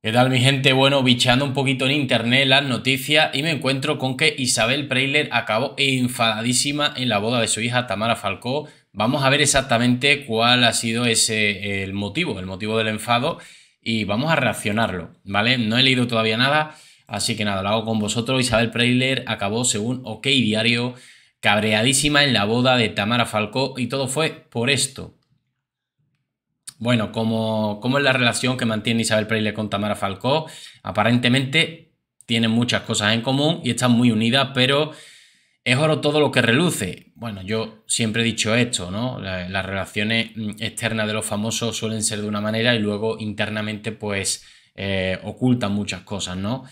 ¿Qué tal mi gente? Bueno, bichando un poquito en internet las noticias y me encuentro con que Isabel Preiler acabó enfadadísima en la boda de su hija Tamara Falcó. Vamos a ver exactamente cuál ha sido ese el motivo, el motivo del enfado y vamos a reaccionarlo, ¿vale? No he leído todavía nada, así que nada, lo hago con vosotros. Isabel Preiler acabó según OK Diario cabreadísima en la boda de Tamara Falcó y todo fue por esto, bueno, ¿cómo, es la relación que mantiene Isabel Preyle con Tamara Falcó? Aparentemente tienen muchas cosas en común y están muy unidas, pero es oro todo lo que reluce. Bueno, yo siempre he dicho esto, ¿no? Las relaciones mm, externas de los famosos suelen ser de una manera y luego internamente pues eh, ocultan muchas cosas, ¿no?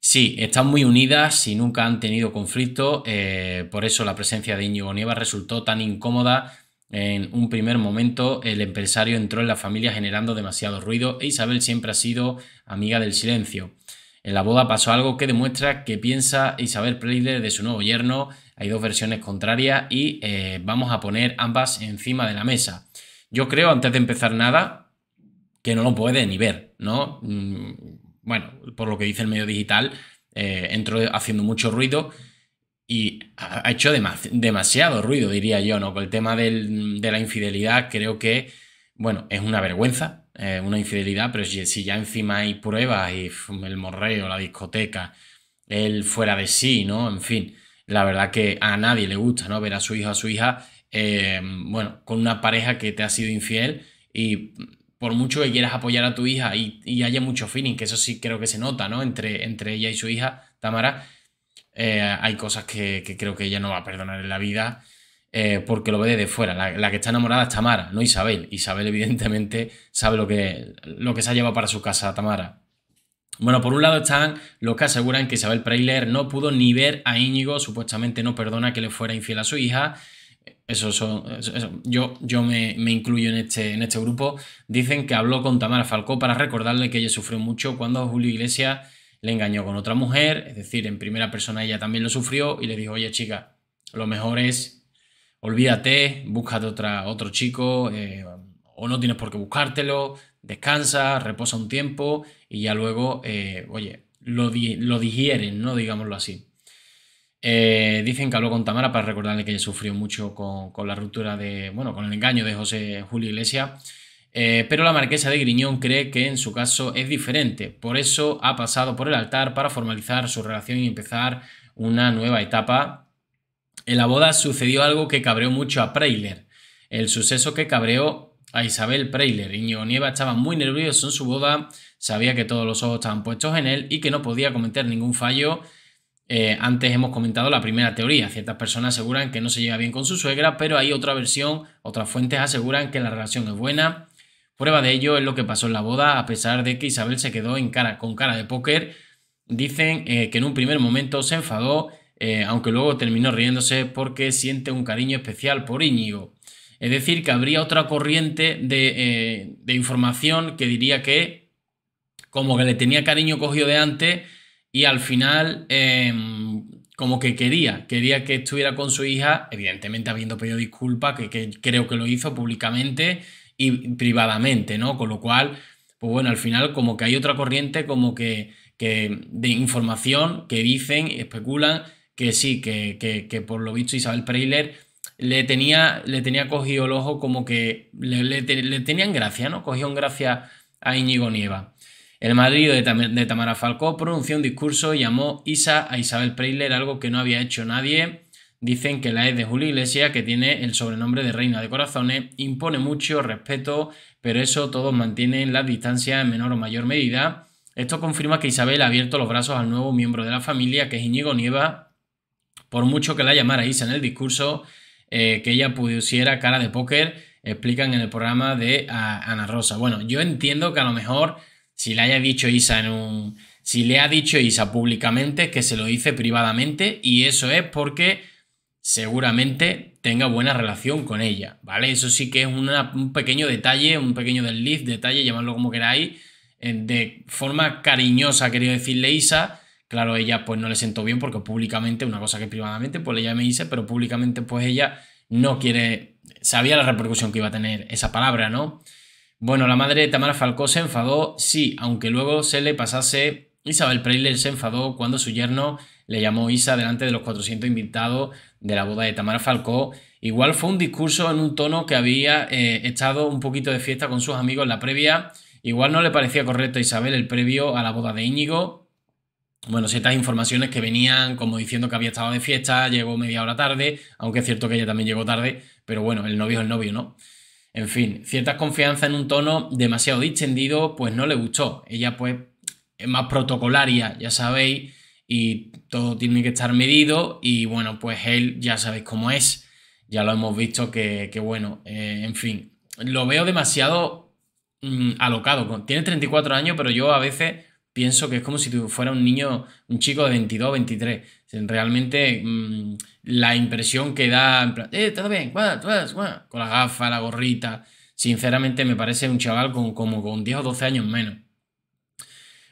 Sí, están muy unidas y nunca han tenido conflicto, eh, por eso la presencia de Íñigo Nieva resultó tan incómoda en un primer momento, el empresario entró en la familia generando demasiado ruido e Isabel siempre ha sido amiga del silencio. En la boda pasó algo que demuestra que piensa Isabel Preysler de su nuevo yerno. Hay dos versiones contrarias y eh, vamos a poner ambas encima de la mesa. Yo creo, antes de empezar nada, que no lo puede ni ver, ¿no? Mm, bueno, por lo que dice el medio digital, eh, entró haciendo mucho ruido y ha hecho demasiado ruido, diría yo, ¿no? Con el tema de la infidelidad, creo que, bueno, es una vergüenza, eh, una infidelidad, pero si, ya encima hay pruebas y el morreo, la discoteca, él fuera de sí, ¿no? En fin, la verdad que a nadie le gusta, ¿no? Ver a su hijo, a su hija, eh, bueno, con una pareja que te ha sido infiel y por mucho que quieras apoyar a tu hija y, haya mucho feeling, que eso sí creo que se nota, ¿no? Entre, entre ella y su hija, Tamara, eh, hay cosas que, creo que ella no va a perdonar en la vida eh, porque lo ve desde fuera. La, que está enamorada es Tamara, no Isabel. Isabel, evidentemente, sabe lo que, lo que se ha llevado para su casa Tamara. Bueno, por un lado están los que aseguran que Isabel Preiler no pudo ni ver a Íñigo, supuestamente no perdona que le fuera infiel a su hija. Eso, son, yo, yo me, incluyo en este, en este grupo. Dicen que habló con Tamara Falcó para recordarle que ella sufrió mucho cuando Julio Iglesias le engañó con otra mujer, es decir, en primera persona ella también lo sufrió y le dijo, oye chica, lo mejor es, olvídate, búscate otra, otro chico, eh, o no tienes por qué buscártelo, descansa, reposa un tiempo y ya luego, eh, oye, lo, digieren, ¿no? Digámoslo así. Eh, dicen que habló con Tamara para recordarle que ella sufrió mucho con, con, la ruptura de, bueno, con el engaño de José Julio Iglesias eh, pero la marquesa de Griñón cree que en su caso es diferente, por eso ha pasado por el altar para formalizar su relación y empezar una nueva etapa. En la boda sucedió algo que cabreó mucho a Preiler, el suceso que cabreó a Isabel Preiler. y Nieva estaba muy nerviosos en su boda, sabía que todos los ojos estaban puestos en él y que no podía cometer ningún fallo. Eh, antes hemos comentado la primera teoría. Ciertas personas aseguran que no se lleva bien con su suegra, pero hay otra versión, otras fuentes aseguran que la relación es buena Prueba de ello es lo que pasó en la boda, a pesar de que Isabel se quedó en cara, con cara de póker. Dicen eh, que en un primer momento se enfadó, eh, aunque luego terminó riéndose porque siente un cariño especial por Íñigo. Es decir, que habría otra corriente de, eh, información que diría que como que le tenía cariño cogido de antes y al final em, como que quería, quería que estuviera con su hija, evidentemente habiendo pedido disculpas, que creo que lo hizo públicamente y privadamente, ¿no? Con lo cual, pues bueno, al final como que hay otra corriente como que, de información que dicen, especulan que sí, que, que, por lo visto Isabel Preiler le tenía, le tenía cogido el ojo como que le, le, tenían gracia, ¿no? Cogió Cogieron gracia a Íñigo Nieva. El Madrid de, de Tamara Falcó pronunció un discurso y llamó Isa a Isabel Preiler, algo que no había hecho nadie Dicen que la es de Julio Iglesias, que tiene el sobrenombre de Reina de Corazones, impone mucho respeto, pero eso todos mantienen las distancias en menor o mayor medida. Esto confirma que Isabel ha abierto los brazos al nuevo miembro de la familia, que es Iñigo Nieva, por mucho que la llamara Isa en el discurso, eh, que ella pusiera cara de póker, explican en el programa de ah, Ana Rosa. Bueno, yo entiendo que a lo mejor si le haya dicho Isa en un... Si le ha dicho Isa públicamente es que se lo dice privadamente y eso es porque seguramente tenga buena relación con ella, ¿vale? Eso sí que es un pequeño detalle, un pequeño desliz, detalle, llamadlo como queráis, eh, de forma cariñosa, quería decirle Isa. Claro, ella pues no le sentó bien porque públicamente, una cosa que privadamente, pues le me Isa, pero públicamente pues ella no quiere, sabía la repercusión que iba a tener esa palabra, ¿no? Bueno, la madre de Tamara Falcó se enfadó, sí, aunque luego se le pasase, Isabel Preiler se enfadó cuando su yerno le llamó Isa delante de los 400 invitados de la boda de Tamara Falcó. Igual fue un discurso en un tono que había eh, estado un poquito de fiesta con sus amigos en la previa. Igual no le parecía correcto a Isabel el previo a la boda de Íñigo. Bueno, ciertas informaciones que venían como diciendo que había estado de fiesta, llegó media hora tarde, aunque es cierto que ella también llegó tarde, pero bueno, el novio es el novio, ¿no? En fin, ciertas confianza en un tono demasiado distendido, pues no le gustó. Ella pues es más protocolaria, ya sabéis, y todo tiene que estar medido y bueno, pues él ya sabéis cómo es, ya lo hemos visto que, bueno, eh, en fin, lo veo demasiado mm, alocado, tiene 34 años, pero yo a veces pienso que es como si fuera un niño, un chico de 22, 23, realmente mm, la impresión que da, eh, todo bien, con la gafa, la gorrita, sinceramente me parece un chaval con como con 10 o 12 años menos.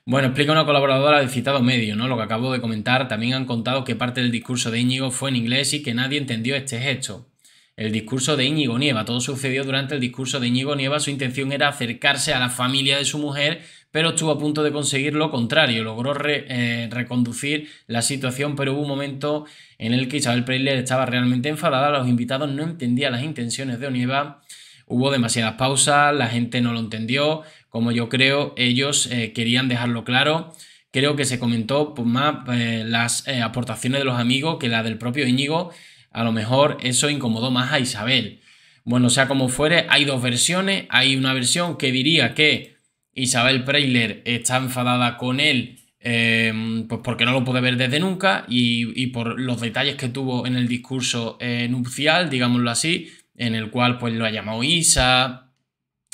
Bueno, explica una colaboradora del citado medio, ¿no? Lo que acabo de comentar, también han contado que parte del discurso de Íñigo fue en inglés y que nadie entendió este gesto. El discurso de Íñigo Nieva, todo sucedió durante el discurso de Íñigo Nieva, su intención era acercarse a la familia de su mujer, pero estuvo a punto de conseguir lo contrario, logró eh, reconducir la situación, pero hubo un momento en el que Isabel Preisler estaba realmente enfadada, los invitados no entendían las intenciones de Nieva. hubo demasiadas pausas, la gente no lo entendió, como yo creo ellos eh, querían dejarlo claro. Creo que se comentó pues, más eh, las eh, aportaciones de los amigos que la del propio Íñigo. A lo mejor eso incomodó más a Isabel. Bueno, sea como fuere, hay dos versiones. Hay una versión que diría que Isabel Preiler está enfadada con él em, pues porque no lo puede ver desde nunca y, por los detalles que tuvo en el discurso nupcial, digámoslo así, en el cual pues lo ha llamado Isa,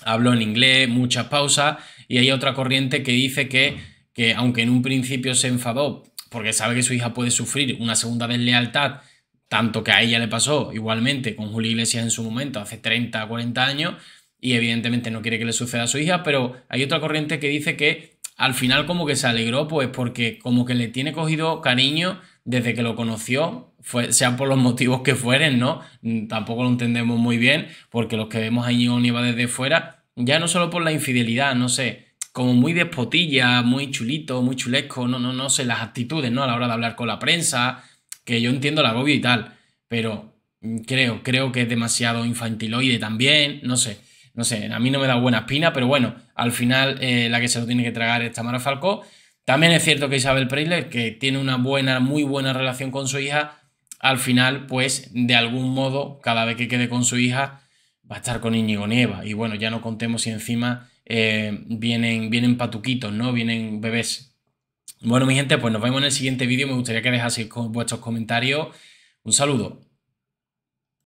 habló en inglés, mucha pausa, y hay otra corriente que dice que, que aunque en un principio se enfadó porque sabe que su hija puede sufrir una segunda deslealtad, tanto que a ella le pasó igualmente con Julio Iglesias en su momento, hace 30, 40 años, y evidentemente no quiere que le suceda a su hija, pero hay otra corriente que dice que al final como que se alegró, pues porque como que le tiene cogido cariño desde que lo conoció fue, por los motivos que fueren, ¿no? Mm, tampoco lo entendemos muy bien, porque los que vemos a Iñigo va desde fuera, ya no solo por la infidelidad, no sé, como muy despotilla, muy chulito, muy chulesco, no, no, no sé, las actitudes, ¿no? A la hora de hablar con la prensa, que yo entiendo la agobio y tal, pero mm, creo, creo que es demasiado infantiloide también, no sé, no sé, a mí no me da buena espina, pero bueno, al final eh, la que se lo tiene que tragar es Tamara Falcó. También es cierto que Isabel Preisler, que tiene una buena, muy buena relación con su hija, al final, pues de algún modo, cada vez que quede con su hija, va a estar con Íñigo Nieva. Y bueno, ya no contemos si encima eh, vienen, vienen patuquitos, ¿no? Vienen bebés. Bueno, mi gente, pues nos vemos en el siguiente vídeo. Me gustaría que dejaseis con vuestros comentarios. Un saludo.